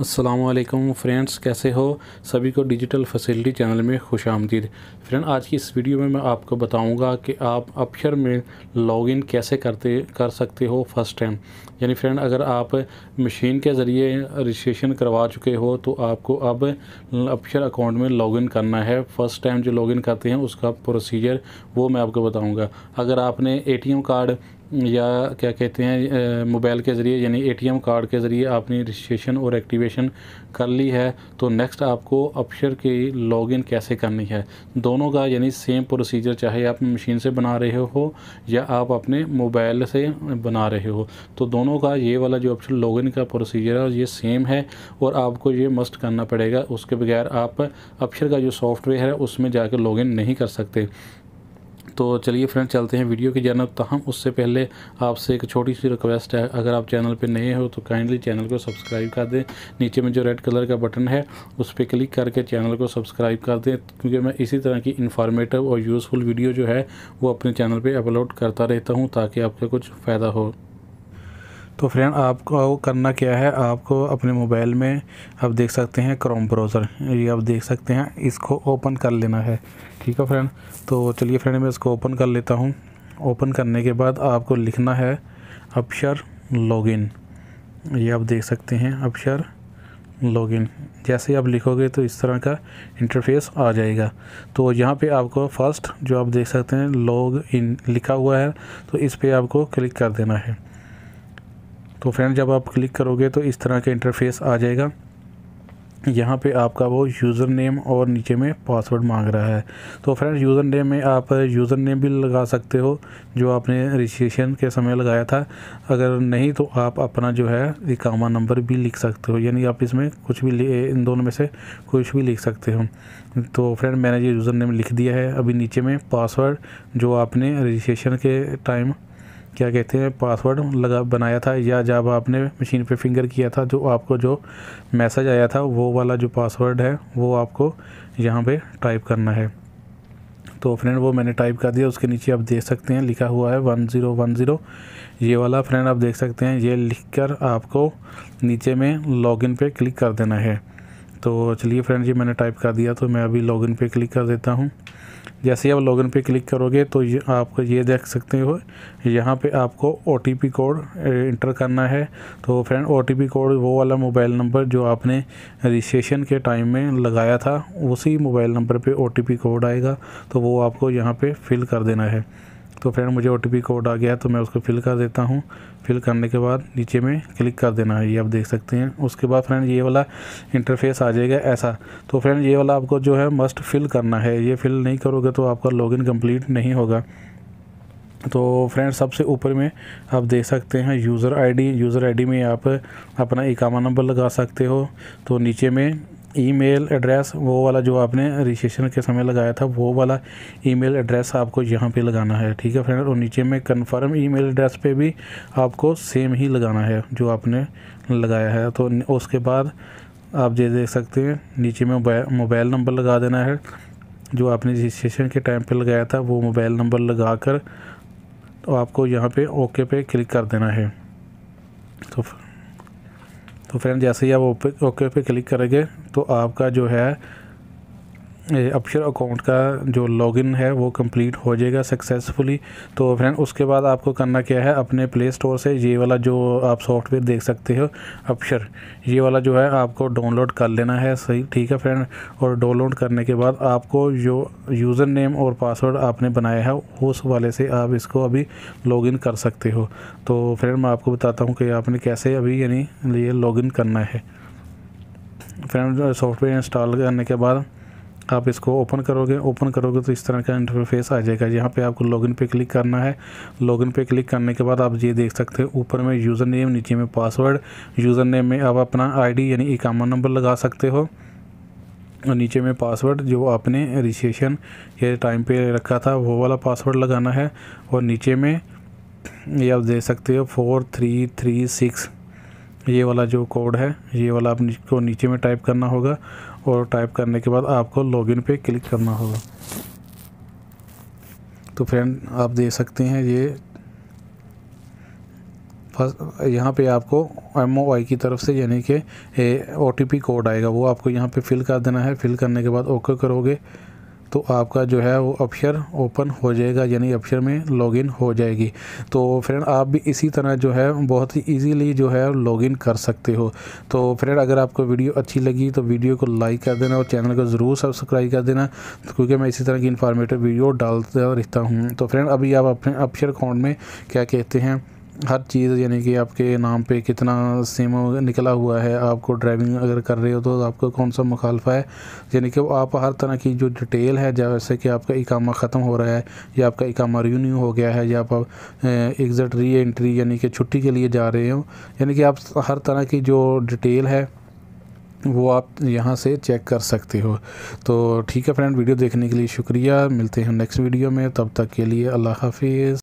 Aslam friends कैसे हो सभी को डिजिटल फैसिलिटी चैनल में खुश आमदीद फ्रेंड आज की इस वीडियो में मैं आपको बताऊंगा कि आप अक्षर में लॉगिन कैसे करते कर सकते हो फर्स्ट टाइम यानी फ्रेंड अगर आप मशीन के ज़रिए रजिस्ट्रेशन करवा चुके हो तो आपको अब अक्षर अकाउंट में लॉगिन करना है फ़र्स्ट टाइम जो लॉगिन करते हैं उसका प्रोसीजर वो मैं आपको बताऊँगा अगर आपने ए कार्ड या क्या कहते हैं मोबाइल के ज़रिए यानी एटीएम कार्ड के ज़रिए आपने रजिस्ट्रेशन और एक्टिवेशन कर ली है तो नेक्स्ट आपको अपशर की लॉगिन कैसे करनी है दोनों का यानी सेम प्रोसीजर चाहे आप मशीन से बना रहे हो या आप अपने मोबाइल से बना रहे हो तो दोनों का ये वाला जो ऑप्शन लॉगिन का प्रोसीजर है ये सेम है और आपको ये मस्ट करना पड़ेगा उसके बगैर आप अपशर का जो सॉफ्टवेयर है उसमें जाकर लॉगिन नहीं कर सकते तो चलिए फ्रेंड चलते हैं वीडियो की जानब तहम उससे पहले आपसे एक छोटी सी रिक्वेस्ट है अगर आप चैनल पर नए हो तो काइंडली चैनल को सब्सक्राइब कर दें नीचे में जो रेड कलर का बटन है उस पर क्लिक करके चैनल को सब्सक्राइब कर दें क्योंकि मैं इसी तरह की इन्फॉर्मेटिव और यूज़फुल वीडियो जो है वो अपने चैनल पर अपलोड करता रहता हूँ ताकि आपका कुछ फ़ायदा हो तो फ्रेंड आपको करना क्या है आपको अपने मोबाइल में आप देख सकते हैं क्रोम ब्राउज़र ये आप देख सकते हैं इसको ओपन कर लेना है ठीक है फ्रेंड तो चलिए फ्रेंड मैं इसको ओपन कर लेता हूँ ओपन करने के बाद आपको लिखना है अपशर लॉगिन ये आप देख सकते हैं अपशर लॉगिन जैसे आप लिखोगे तो इस तरह का इंटरफेस आ जाएगा तो यहाँ पे आपको फर्स्ट जो आप देख सकते हैं लॉग इन लिखा हुआ है तो इस पर आपको क्लिक कर देना है तो फ्रेंड जब आप क्लिक करोगे तो इस तरह का इंटरफेस आ जाएगा यहाँ पे आपका वो यूज़र नेम और नीचे में पासवर्ड मांग रहा है तो फ्रेंड यूज़र नेम में आप यूज़र नेम भी लगा सकते हो जो आपने रजिस्ट्रेशन के समय लगाया था अगर नहीं तो आप अपना जो है इकामा नंबर भी लिख सकते हो यानी आप इसमें कुछ भी इन दोनों में से कुछ भी लिख सकते हो तो फ्रेंड मैंने ये यूज़र नेम लिख दिया है अभी नीचे में पासवर्ड जो आपने रजिस्ट्रेशन के टाइम क्या कहते हैं पासवर्ड लगा बनाया था या जब आपने मशीन पे फिंगर किया था जो आपको जो मैसेज आया था वो वाला जो पासवर्ड है वो आपको यहाँ पे टाइप करना है तो फ्रेंड वो मैंने टाइप कर दिया उसके नीचे आप देख सकते हैं लिखा हुआ है वन ज़ीरो वन ज़ीरो ये वाला फ्रेंड आप देख सकते हैं ये लिख कर आपको नीचे में लॉगिन पे क्लिक कर देना है तो चलिए फ्रेंड जी मैंने टाइप कर दिया तो मैं अभी लॉगिन पे क्लिक कर देता हूँ जैसे आप लॉगिन पे क्लिक करोगे तो ये आप ये देख सकते हो यहाँ पे आपको ओ कोड इंटर करना है तो फ्रेंड ओ कोड वो वाला मोबाइल नंबर जो आपने रजिस्ट्रेशन के टाइम में लगाया था उसी मोबाइल नंबर पे ओ कोड आएगा तो वो आपको यहाँ पे फिल कर देना है तो फ्रेंड मुझे ओ कोड आ गया तो मैं उसको फिल कर देता हूँ फिल करने के बाद नीचे में क्लिक कर देना है ये आप देख सकते हैं उसके बाद फ्रेंड ये वाला इंटरफेस आ जाएगा ऐसा तो फ्रेंड ये वाला आपको जो है मस्ट फिल करना है ये फिल नहीं करोगे तो आपका लॉगिन कंप्लीट नहीं होगा तो फ्रेंड सबसे ऊपर में आप देख सकते हैं यूज़र आईडी यूज़र आईडी में आप अपना इकामा नंबर लगा सकते हो तो नीचे में ईमेल एड्रेस वो वाला जो आपने रजिस्ट्रेशन के समय लगाया था वो वाला ईमेल एड्रेस आपको यहाँ पे लगाना है ठीक है फ्रेंड और नीचे में कंफर्म ईमेल एड्रेस पे भी आपको सेम ही लगाना है जो आपने लगाया है तो उसके बाद आप जो देख सकते हैं नीचे में मोबाइल नंबर लगा देना है जो आपने रजिस्ट्रेशन के टाइम पर लगाया था वो मोबाइल नंबर लगा कर तो आपको यहाँ पर ओके पे क्लिक कर देना है तो तो फ्रेंड जैसे ही आप ओके पे क्लिक करेंगे तो आपका जो है अपशर अकाउंट का जो लॉगिन है वो कंप्लीट हो जाएगा सक्सेसफुली तो फ्रेंड उसके बाद आपको करना क्या है अपने प्ले स्टोर से ये वाला जो आप सॉफ्टवेयर देख सकते हो अपशर ये वाला जो है आपको डाउनलोड कर लेना है सही ठीक है फ्रेंड और डाउनलोड करने के बाद आपको जो यूज़र नेम और पासवर्ड आपने बनाया है उस वाले से आप इसको अभी लॉगिन कर सकते हो तो फ्रेंड मैं आपको बताता हूँ कि आपने कैसे अभी यानी ये लॉग करना है फ्रेंड सॉफ्टवेयर इंस्टॉल करने के बाद आप इसको ओपन करोगे ओपन करोगे तो इस तरह का इंटरफेस आ जाएगा यहाँ पे आपको लॉगिन पे क्लिक करना है लॉगिन पे क्लिक करने के बाद आप ये देख सकते हो ऊपर में यूज़र नेम नीचे में पासवर्ड यूज़र नेम में आप अपना आईडी यानी इकामा नंबर लगा सकते हो और नीचे में पासवर्ड जो आपने रजिस्ट्रेशन के टाइम पर रखा था वो वाला पासवर्ड लगाना है और नीचे में ये आप देख सकते हो फोर थ्री थ्री सिक्स ये वाला जो कोड है ये वाला आपको नीचे में टाइप करना होगा और टाइप करने के बाद आपको लॉगिन पे क्लिक करना होगा तो फ्रेंड आप देख सकते हैं ये फर्स्ट यहाँ पे आपको एम ओ की तरफ से यानी कि ओ टी पी कोड आएगा वो आपको यहाँ पे फिल कर देना है फिल करने के बाद ओके करोगे तो आपका जो है वो अपशर ओपन हो जाएगा यानी अपशर में लॉगिन हो जाएगी तो फ्रेंड आप भी इसी तरह जो है बहुत ही इजीली जो है लॉगिन कर सकते हो तो फ्रेंड अगर आपको वीडियो अच्छी लगी तो वीडियो को लाइक कर देना और चैनल को ज़रूर सब्सक्राइब कर देना तो क्योंकि मैं इसी तरह की इन्फॉर्मेटिव वीडियो डालता रहता हूँ तो फ्रेंड अभी आप अपने अपशर अकाउंट में क्या कहते हैं हर चीज़ यानी कि आपके नाम पे कितना सिम निकला हुआ है आपको ड्राइविंग अगर कर रहे हो तो आपको कौन सा मुखालफा है यानी कि आप हर तरह की जो डिटेल है जैसे कि आपका इकामा ख़त्म हो रहा है या आपका इकामा रीन्यू हो गया है या आप एग्ज़ट री एंट्री यानी कि छुट्टी के लिए जा रहे हो यानी कि आप हर तरह की जो डिटेल है वो आप यहाँ से चेक कर सकते हो तो ठीक है फ्रेंड वीडियो देखने के लिए शुक्रिया मिलते हैं नेक्स्ट वीडियो में तब तक के लिए अल्लाह हाफिज़